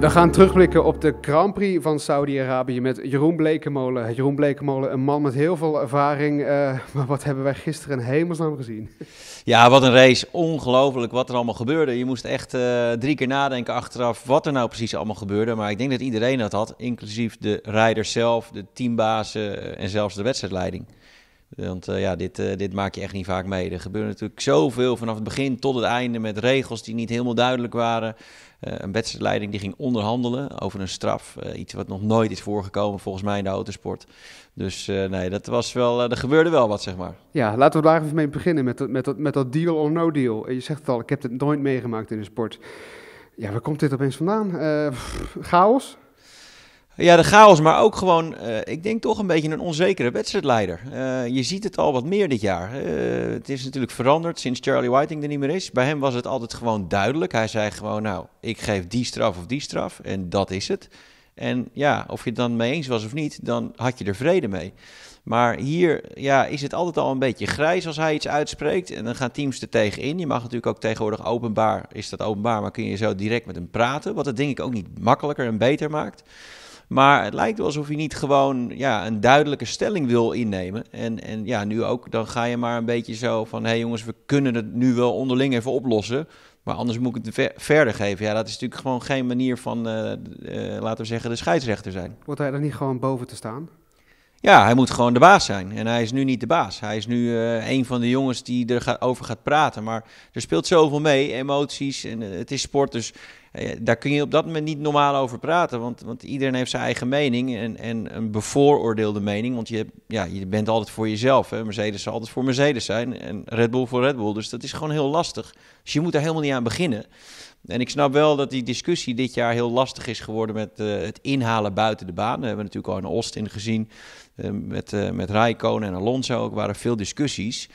We gaan terugblikken op de Grand Prix van Saudi-Arabië met Jeroen Blekemolen. Jeroen Blekemolen, een man met heel veel ervaring. Eh, maar wat hebben wij gisteren in hemelsnaam gezien? Ja, wat een race. Ongelooflijk wat er allemaal gebeurde. Je moest echt eh, drie keer nadenken achteraf wat er nou precies allemaal gebeurde. Maar ik denk dat iedereen dat had, inclusief de rijders zelf, de teambazen eh, en zelfs de wedstrijdleiding. Want eh, ja, dit, eh, dit maak je echt niet vaak mee. Er gebeurde natuurlijk zoveel vanaf het begin tot het einde met regels die niet helemaal duidelijk waren. Eh, een wedstrijdleiding die ging onderhandelen over een straf. iets wat nog nooit is voorgekomen volgens mij in de autosport. Dus nee, dat was wel, er gebeurde wel wat, zeg maar. Ja, laten we daar even mee beginnen met dat, met dat, met dat deal or no deal. Je zegt het al, ik heb het nooit meegemaakt in de sport. Ja, waar komt dit opeens vandaan? chaos? Ja, de chaos, maar ook gewoon, eh, ik denk toch een beetje een onzekere wedstrijdleider. Eh, je ziet het al wat meer dit jaar. Eh, het is natuurlijk veranderd sinds Charlie Whiting er niet meer is. Bij hem was het altijd gewoon duidelijk. Hij zei gewoon, nou, ik geef die straf of die straf en dat is het. En ja, of je het dan mee eens was of niet, dan had je er vrede mee. Maar hier ja, is het altijd al een beetje grijs als hij iets uitspreekt. En dan gaan teams er tegen in. Je mag natuurlijk ook tegenwoordig openbaar, is dat openbaar, maar kun je zo direct met hem praten. Wat het denk ik ook niet makkelijker en beter maakt. Maar het lijkt wel alsof hij niet gewoon ja, een duidelijke stelling wil innemen. En, en ja, nu ook, dan ga je maar een beetje zo van... hé hey jongens, we kunnen het nu wel onderling even oplossen... Maar anders moet ik het verder geven. Ja, dat is natuurlijk gewoon geen manier van, eh, eh, laten we zeggen, de scheidsrechter zijn. Wordt hij er niet gewoon boven te staan? Ja, hij moet gewoon de baas zijn. En hij is nu niet de baas. Hij is nu eh, een van de jongens die erover gaat, gaat praten. Maar er speelt zoveel mee, emoties. En, het is sport, dus eh, daar kun je op dat moment niet normaal over praten. Want, want iedereen heeft zijn eigen mening en, en een bevooroordeelde mening. Want je, ja, je bent altijd voor jezelf. Hè? Mercedes zal altijd voor Mercedes zijn en Red Bull voor Red Bull. Dus dat is gewoon heel lastig. Dus je moet daar helemaal niet aan beginnen. En ik snap wel dat die discussie dit jaar heel lastig is geworden met eh, het inhalen buiten de baan. We hebben natuurlijk al in Austin gezien eh, met, uh, met Raikkonen en Alonso ook waren veel discussies.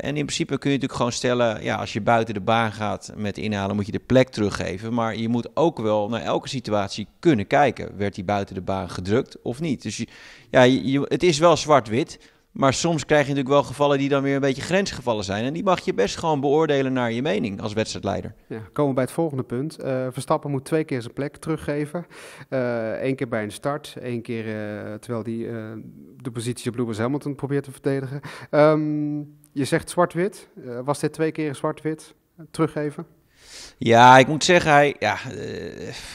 en in principe kun je natuurlijk gewoon stellen, ja, als je buiten de baan gaat met inhalen moet je de plek teruggeven maar je moet ook wel naar elke situatie kunnen kijken. Werd hij buiten de baan gedrukt of niet? Dus ja, je, het is wel zwart-wit. Maar soms krijg je natuurlijk wel gevallen die dan weer een beetje grensgevallen zijn. En die mag je best gewoon beoordelen naar je mening als wedstrijdleider. Ja, komen we bij het volgende punt. Eh, Verstappen moet twee keer zijn plek teruggeven. Eén eh, keer bij een start, één keer eh, terwijl hij de positie op Lewis Hamilton probeert te verdedigen. Ehm, je zegt zwart-wit. was dit twee keer zwart-wit teruggeven? Ja, ik moet zeggen, hij, ja, eh,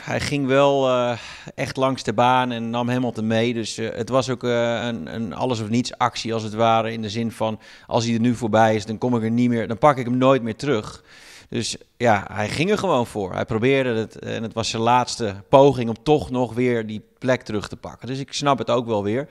hij ging wel eh, echt langs de baan en nam helemaal te mee. Dus eh, het was ook een, een, alles of niets actie als het ware. In de zin van, als hij er nu voorbij is, dan kom ik er niet meer, dan pak ik hem nooit meer terug. Dus ja, hij ging er gewoon voor. Hij probeerde het en het was zijn laatste poging om toch nog weer die plek terug te pakken. Dus ik snap het ook wel weer.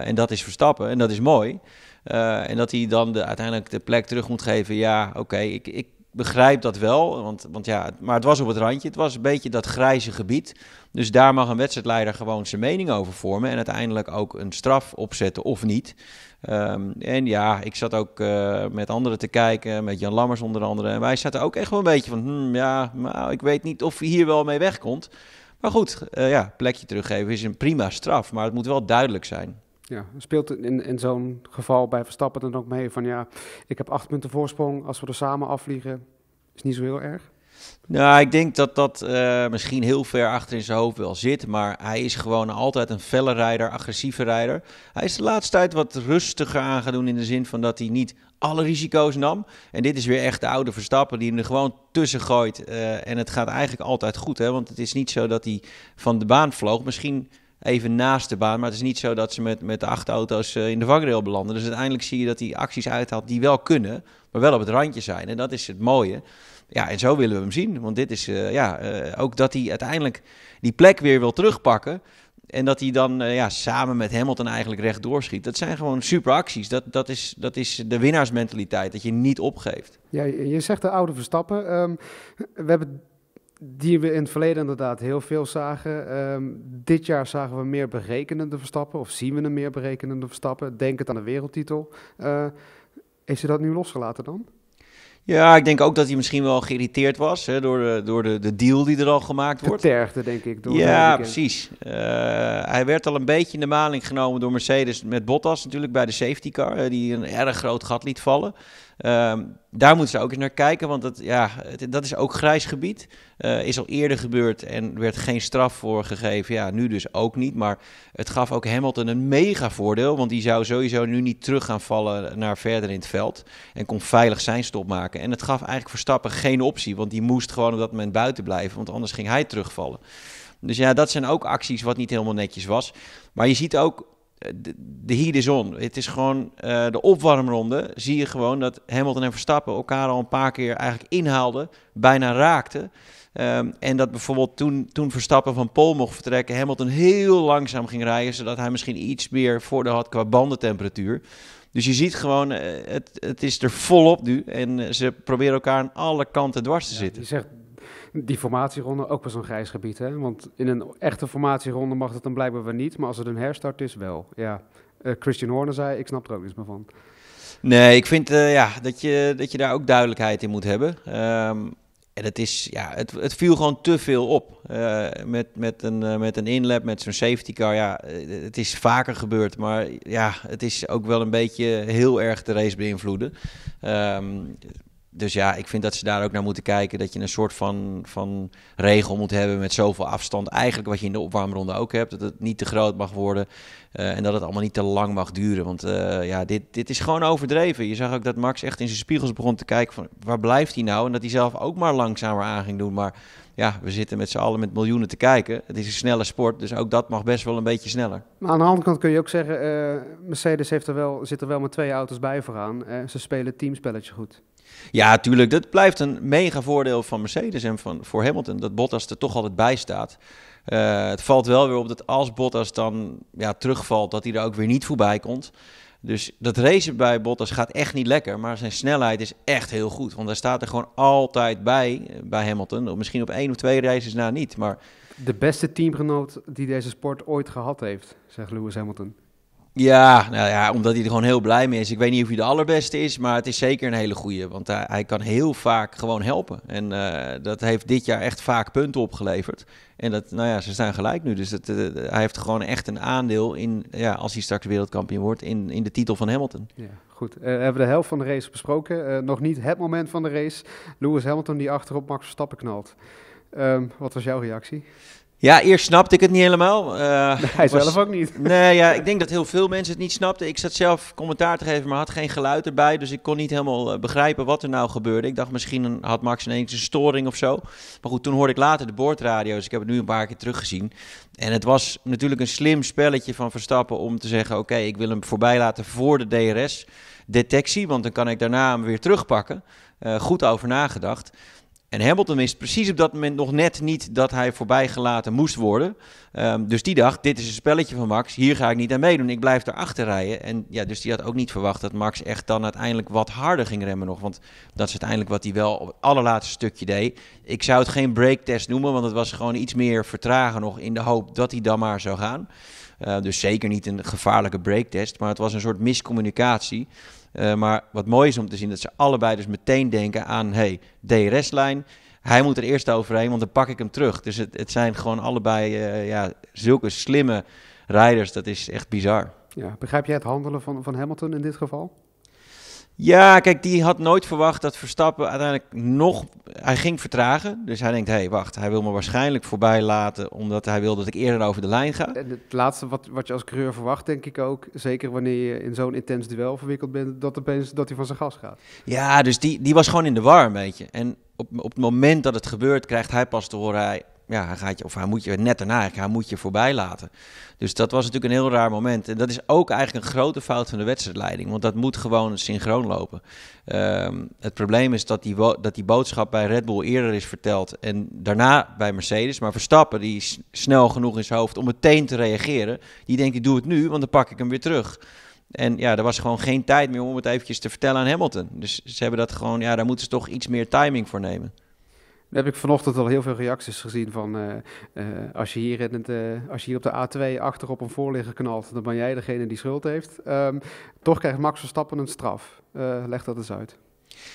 en dat is Verstappen en dat is mooi. en dat hij dan uiteindelijk de plek terug moet geven. Ja, oké, ik, ik begrijp dat wel, want, want ja, maar het was op het randje. Het was een beetje dat grijze gebied. Dus daar mag een wedstrijdleider gewoon zijn mening over vormen en uiteindelijk ook een straf opzetten of niet. Ehm, en ja, ik zat ook eh, met anderen te kijken, met Jan Lammers onder andere. En wij zaten ook echt wel een beetje van, hmm, ja, maar nou, ik weet niet of hij hier wel mee wegkomt. Maar goed, eh, ja, plekje teruggeven is een prima straf, maar het moet wel duidelijk zijn. Ja, speelt in, in zo'n geval bij Verstappen dan ook mee van ja, ik heb acht punten voorsprong. Als we er samen afvliegen, is niet zo heel erg. Nou, ik denk dat dat eh, misschien heel ver achter in zijn hoofd wel zit. Maar hij is gewoon altijd een felle rijder, agressieve rijder. Hij is de laatste tijd wat rustiger aan gaan doen in de zin van dat hij niet alle risico's nam. En dit is weer echt de oude Verstappen die hem er gewoon tussen gooit. Eh, en het gaat eigenlijk altijd goed, hè? want het is niet zo dat hij van de baan vloog. Misschien even naast de baan. Maar het is niet zo dat ze met, met de acht auto's eh, in de vangrail belanden. Dus uiteindelijk zie je dat die acties uithaalt die wel kunnen, maar wel op het randje zijn. En dat is het mooie. Ja, en zo willen we hem zien. Want dit is eh, ja, eh, ook dat hij uiteindelijk die plek weer wil terugpakken. En dat hij dan ja, samen met Hamilton eigenlijk recht doorschiet. Dat zijn gewoon super acties. Dat, dat, is, dat is de winnaarsmentaliteit, dat je niet opgeeft. Ja, je zegt de oude Verstappen. Ehm, we hebben die we in het verleden inderdaad heel veel zagen. Ehm, dit jaar zagen we meer berekenende verstappen, of zien we een meer berekenende verstappen. Denk het aan de wereldtitel. Uh, eh, heeft dat nu losgelaten dan? Ja, ik denk ook dat hij misschien wel geïrriteerd was hè, door, de, door de, de deal die er al gemaakt wordt. Getergde, denk ik. Door ja, precies. Eh, hij werd al een beetje in de maling genomen door Mercedes met Bottas natuurlijk bij de safety car. die een erg groot gat liet vallen. Ehm, daar moeten ze ook eens naar kijken, want dat, ja, dat is ook grijs gebied. Eh, is al eerder gebeurd en werd geen straf voor gegeven. Ja, nu dus ook niet. Maar het gaf ook Hamilton een mega voordeel, want die zou sowieso nu niet terug gaan vallen naar verder in het veld. En kon veilig zijn stop maken. En het gaf eigenlijk voor Stappen geen optie, want die moest gewoon op dat moment buiten blijven, want anders ging hij terugvallen. Dus ja, dat zijn ook acties wat niet helemaal netjes was. Maar je ziet ook de heat is on. Het is gewoon eh, de opwarmronde. Zie je gewoon dat Hamilton en Verstappen elkaar al een paar keer eigenlijk inhaalden, bijna raakten. Ehm, en dat bijvoorbeeld toen, toen Verstappen van Pol mocht vertrekken, Hamilton heel langzaam ging rijden, zodat hij misschien iets meer voordeel had qua bandentemperatuur. Dus je ziet gewoon, eh, het, het is er volop nu en eh, ze proberen elkaar aan alle kanten dwars te zitten. zegt die formatieronde ook pas een grijs gebied. Hè? Want in een echte formatieronde mag dat dan blijkbaar wel niet. Maar als het een herstart is, wel. Ja. Eh, Christian Horner zei, ik snap er ook niets meer van. Nee, ik vind eh, ja, dat, je, dat je daar ook duidelijkheid in moet hebben. Ehm, en het, is, ja, het, het viel gewoon te veel op. Eh, met, met, een, met een inlap, met zo'n safety car. Ja, het is vaker gebeurd, maar ja, het is ook wel een beetje heel erg de race beïnvloeden. Um, dus ja, ik vind dat ze daar ook naar moeten kijken. Dat je een soort van, van regel moet hebben met zoveel afstand. Eigenlijk wat je in de opwarmronde ook hebt. Dat het niet te groot mag worden. Eh, en dat het allemaal niet te lang mag duren. Want eh, ja, dit, dit is gewoon overdreven. Je zag ook dat Max echt in zijn spiegels begon te kijken van waar blijft hij nou? En dat hij zelf ook maar langzamer aan ging doen. Maar ja, we zitten met z'n allen met miljoenen te kijken. Het is een snelle sport, dus ook dat mag best wel een beetje sneller. Maar aan de andere kant kun je ook zeggen, eh, Mercedes heeft er wel, zit er wel met twee auto's bij vooraan. ze spelen teamspelletje goed. Ja, tuurlijk. Dat blijft een mega voordeel van Mercedes en van, voor Hamilton. Dat Bottas er toch altijd bij staat. Eh, het valt wel weer op dat als Bottas dan ja, terugvalt, dat hij er ook weer niet voorbij komt. Dus dat racen bij Bottas gaat echt niet lekker. Maar zijn snelheid is echt heel goed. Want hij staat er gewoon altijd bij, eh, bij Hamilton. Misschien op één of twee races na niet. Maar... De beste teamgenoot die deze sport ooit gehad heeft, zegt Lewis Hamilton. Ja, nou ja, omdat hij er gewoon heel blij mee is. Ik weet niet of hij de allerbeste is, maar het is zeker een hele goede, Want hij, kan heel vaak gewoon helpen. En eh, dat heeft dit jaar echt vaak punten opgeleverd. En dat, nou ja, ze staan gelijk nu. Dus eh, hij heeft gewoon echt een aandeel in, ja, als hij straks wereldkampioen wordt, in, in de titel van Hamilton. Ja, goed. Eh, we hebben de helft van de race besproken. nog niet het moment van de race. Lewis Hamilton die achterop Max Verstappen knalt. Ehm, wat was jouw reactie? Ja, eerst snapte ik het niet helemaal. Uh, hij zelf ook niet. Nee, ja, ik denk dat heel veel mensen het niet snapten. Ik zat zelf commentaar te geven, maar had geen geluid erbij. Dus ik kon niet helemaal eh, begrijpen wat er nou gebeurde. Ik dacht misschien had Max ineens een storing of zo. Maar goed, toen hoorde ik later de boordradio's. Ik heb het nu een paar keer teruggezien. En het was natuurlijk een slim spelletje van Verstappen om te zeggen... oké, ik wil hem voorbij laten voor de DRS-detectie. Want dan kan ik daarna hem weer terugpakken. Eh, goed over nagedacht. En Hamilton wist precies op dat moment nog net niet dat hij voorbijgelaten moest worden. Ehm, dus die dacht, dit is een spelletje van Max, hier ga ik niet aan meedoen, ik blijf erachter rijden. En ja, dus die had ook niet verwacht dat Max echt dan uiteindelijk wat harder ging remmen nog. Want dat is uiteindelijk wat hij wel op het allerlaatste stukje deed. Ik zou het geen breaktest noemen, want het was gewoon iets meer vertragen nog in de hoop dat hij dan maar zou gaan. Eh, dus zeker niet een gevaarlijke breaktest, maar het was een soort miscommunicatie. Eh, maar wat mooi is om te zien, dat ze allebei dus meteen denken aan... hey, DRS-lijn, hij moet er eerst overheen, want dan pak ik hem terug. Dus het, het zijn gewoon allebei eh, ja, zulke slimme rijders, dat is echt bizar. Ja, begrijp jij het handelen van, van Hamilton in dit geval? Ja, kijk, die had nooit verwacht dat Verstappen uiteindelijk nog... Hij ging vertragen, dus hij denkt, hé, hey, wacht, hij wil me waarschijnlijk voorbij laten... omdat hij wil dat ik eerder over de lijn ga. En het laatste wat, wat je als coureur verwacht, denk ik ook... zeker wanneer je in zo'n intens duel verwikkeld bent... dat opeens dat hij van zijn gas gaat. Ja, dus die, die was gewoon in de war, weet je. En op, op het moment dat het gebeurt, krijgt hij pas te horen... Hij, ja, hij gaat je, of hij moet je net daarna, hij moet je voorbij laten. Dus dat was natuurlijk een heel raar moment. En dat is ook eigenlijk een grote fout van de wedstrijdleiding, want dat moet gewoon synchroon lopen. Ehm, het probleem is dat die, dat die boodschap bij Red Bull eerder is verteld en daarna bij Mercedes. Maar Verstappen, die is snel genoeg in zijn hoofd om meteen te reageren, die denkt, ik doe het nu, want dan pak ik hem weer terug. En ja, er was gewoon geen tijd meer om het eventjes te vertellen aan Hamilton. Dus ze hebben dat gewoon, ja, daar moeten ze toch iets meer timing voor nemen heb ik vanochtend al heel veel reacties gezien van eh, eh, als, je hier in het, eh, als je hier op de A2 achterop een voorligger knalt, dan ben jij degene die schuld heeft. Ehm, toch krijgt Max Verstappen een straf. leg dat eens uit.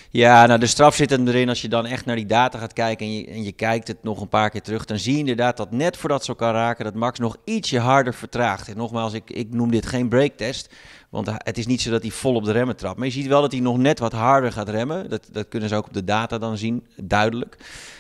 Ja, nou de straf zit hem erin als je dan echt naar die data gaat kijken en je, en je kijkt het nog een paar keer terug. Dan zie je inderdaad dat net voordat ze elkaar raken, dat Max nog ietsje harder vertraagt. En nogmaals, ik, ik noem dit geen breaktest, want het is niet zo dat hij vol op de remmen trapt. Maar je ziet wel dat hij nog net wat harder gaat remmen. Dat, dat kunnen ze ook op de data dan zien, duidelijk.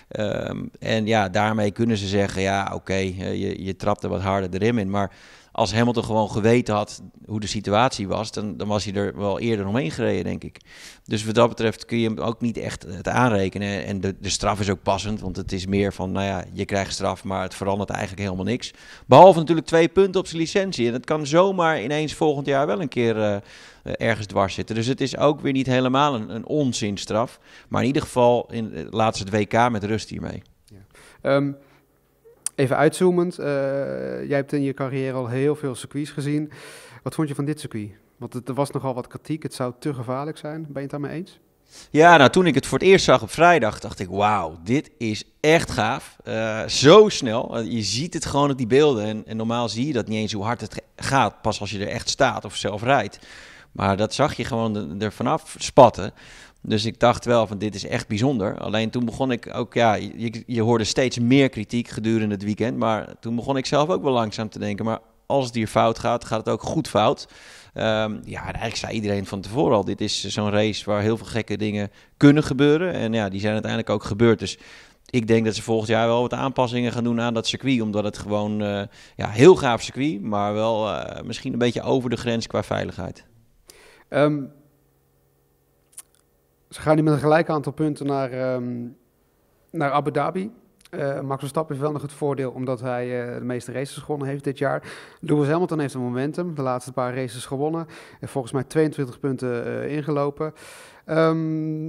Ehm, en ja, daarmee kunnen ze zeggen, ja oké, je, je trapt er wat harder de rem in, maar als Hamilton gewoon geweten had hoe de situatie was, dan, dan was hij er wel eerder omheen gereden, denk ik. Dus wat dat betreft kun je hem ook niet echt het aanrekenen. En de, de straf is ook passend, want het is meer van, nou ja, je krijgt straf, maar het verandert eigenlijk helemaal niks. Behalve natuurlijk twee punten op zijn licentie. En dat kan zomaar ineens volgend jaar wel een keer eh, ergens dwars zitten. Dus het is ook weer niet helemaal een, een onzinstraf. Maar in ieder geval in, laat ze het WK met rust hiermee. Ja. Ehm, Even uitzoomend, eh, jij hebt in je carrière al heel veel circuits gezien. Wat vond je van dit circuit? Want het, er was nogal wat kritiek, het zou te gevaarlijk zijn. Ben je het daarmee eens? Ja, nou toen ik het voor het eerst zag op vrijdag, dacht ik, wauw, dit is echt gaaf. Eh, zo snel, eh, je ziet het gewoon op die beelden. En, en, normaal zie je dat niet eens hoe hard het gaat, pas als je er echt staat of zelf rijdt. Maar dat zag je gewoon er vanaf spatten. Dus ik dacht wel van dit is echt bijzonder. Alleen toen begon ik ook, ja, je, je hoorde steeds meer kritiek gedurende het weekend. Maar toen begon ik zelf ook wel langzaam te denken, maar als het hier fout gaat, gaat het ook goed fout. Ehm, ja, eigenlijk zei iedereen van tevoren al, dit is zo'n race waar heel veel gekke dingen kunnen gebeuren. En ja, die zijn uiteindelijk ook gebeurd. Dus ik denk dat ze volgend jaar wel wat aanpassingen gaan doen aan dat circuit. Omdat het gewoon eh, ja, heel gaaf circuit, maar wel eh, misschien een beetje over de grens qua veiligheid. Ehm, ze gaan nu met een gelijk aantal punten naar, ehm, naar Abu Dhabi. Eh, Max Verstappen heeft wel nog het voordeel omdat hij eh, de meeste races gewonnen heeft dit jaar. Lewis Hamilton heeft een momentum, de laatste paar races gewonnen. En volgens mij 22 punten eh, ingelopen. Ehm,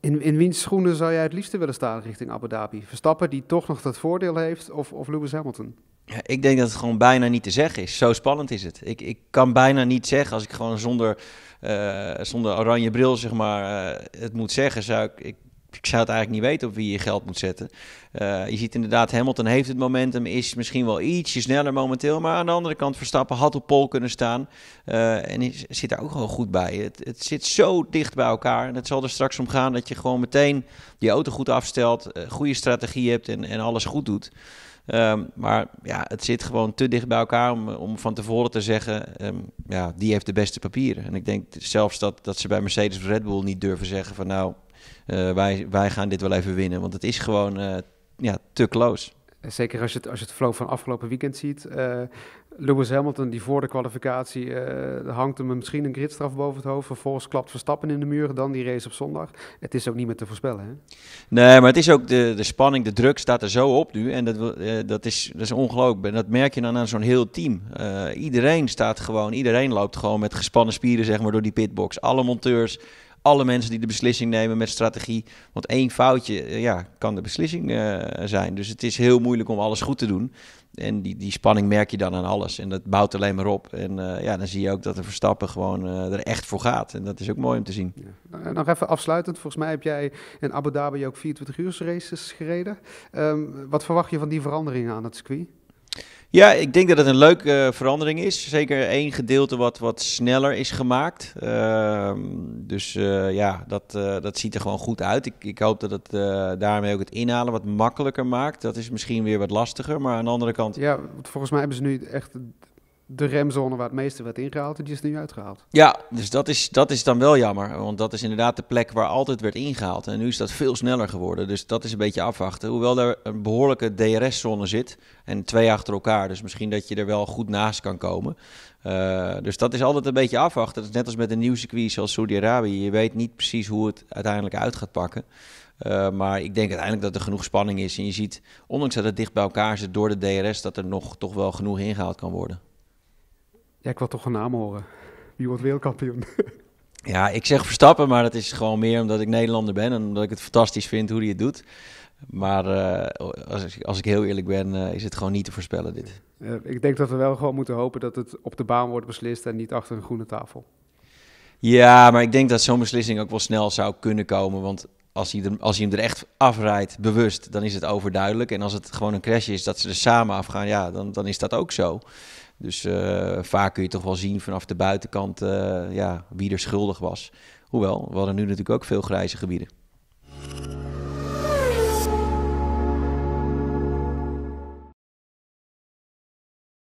in, in wiens schoenen zou jij het liefste willen staan richting Abu Dhabi? Verstappen die toch nog dat voordeel heeft of, of Lewis Hamilton? ik denk dat het gewoon bijna niet te zeggen is. Zo spannend is het. Ik, ik kan bijna niet zeggen, als ik gewoon zonder, eh, zonder oranje bril zeg maar, eh, het moet zeggen, zou ik, ik, zou het eigenlijk niet weten op wie je geld moet zetten. Eh, je ziet inderdaad, Hamilton heeft het momentum, is misschien wel ietsje sneller momenteel. Maar aan de andere kant, Verstappen had op pol kunnen staan. en zit daar ook gewoon goed bij. Het, het zit zo dicht bij elkaar. En het zal er straks om gaan dat je gewoon meteen die auto goed afstelt, goede strategie hebt en, en alles goed doet. Ehm, maar ja, het zit gewoon te dicht bij elkaar om, om van tevoren te zeggen... Ehm, ja, die heeft de beste papieren. En ik denk zelfs dat, dat ze bij Mercedes of Red Bull niet durven zeggen van... nou, eh, wij, wij gaan dit wel even winnen. Want het is gewoon eh, ja, te close. Zeker als je het, als je het van afgelopen weekend ziet. Eh, Lewis Hamilton, die voor de kwalificatie eh, hangt hem misschien een gridstraf boven het hoofd. Vervolgens klapt Verstappen in de muur, dan die race op zondag. Het is ook niet meer te voorspellen. Hè? Nee, maar het is ook de, de spanning, de druk staat er zo op nu. En dat, eh, dat, is, dat is ongelooflijk. En dat merk je dan aan zo'n heel team. iedereen staat gewoon, iedereen loopt gewoon met gespannen spieren zeg maar, door die pitbox. Alle monteurs, alle mensen die de beslissing nemen met strategie. Want één foutje eh, ja, kan de beslissing eh, zijn. Dus het is heel moeilijk om alles goed te doen. En die, die spanning merk je dan aan alles. En dat bouwt alleen maar op. En eh, ja, dan zie je ook dat de Verstappen gewoon er echt voor gaat. En dat is ook mooi om te zien. Ja. Nog even afsluitend. Volgens mij heb jij in Abu Dhabi ook 24 uur races gereden. Ehm, wat verwacht je van die veranderingen aan het circuit? Ja, ik denk dat het een leuke eh, verandering is. Zeker één gedeelte wat, wat sneller is gemaakt. Ehm, dus eh, ja, dat, eh, dat ziet er gewoon goed uit. Ik, ik hoop dat het daarmee ook het inhalen wat makkelijker maakt. Dat is misschien weer wat lastiger, maar aan de andere kant... Ja, volgens mij hebben ze nu echt de remzone waar het meeste werd ingehaald die is nu uitgehaald. Ja, dus dat is, dat is dan wel jammer, want dat is inderdaad de plek waar altijd werd ingehaald. En nu is dat veel sneller geworden, dus dat is een beetje afwachten. Hoewel er een behoorlijke DRS-zone zit en twee achter elkaar, dus misschien dat je er wel goed naast kan komen. Eh, dus dat is altijd een beetje afwachten. Dat is net als met een nieuw circuit zoals Saudi-Arabië. Je weet niet precies hoe het uiteindelijk uit gaat pakken. Eh, maar ik denk uiteindelijk dat er genoeg spanning is. En je ziet, ondanks dat het dicht bij elkaar zit door de DRS, dat er nog toch wel genoeg ingehaald kan worden. Ja, ik wil toch een naam horen. Wie wordt wereldkampioen? ja, ik zeg Verstappen, maar dat is gewoon meer omdat ik Nederlander ben en omdat ik het fantastisch vind hoe hij het doet. Maar eh, als, ik, als, ik, heel eerlijk ben, eh, is het gewoon niet te voorspellen dit. Eh, ik denk dat we wel gewoon moeten hopen dat het op de baan wordt beslist en niet achter een groene tafel. Ja, maar ik denk dat zo'n beslissing ook wel snel zou kunnen komen. Want als hij, er, als hij hem er echt afrijdt, bewust, dan is het overduidelijk. En als het gewoon een crash is dat ze er samen afgaan, ja, dan, dan is dat ook zo. Dus eh, vaak kun je toch wel zien vanaf de buitenkant eh, ja, wie er schuldig was. Hoewel, we hadden nu natuurlijk ook veel grijze gebieden.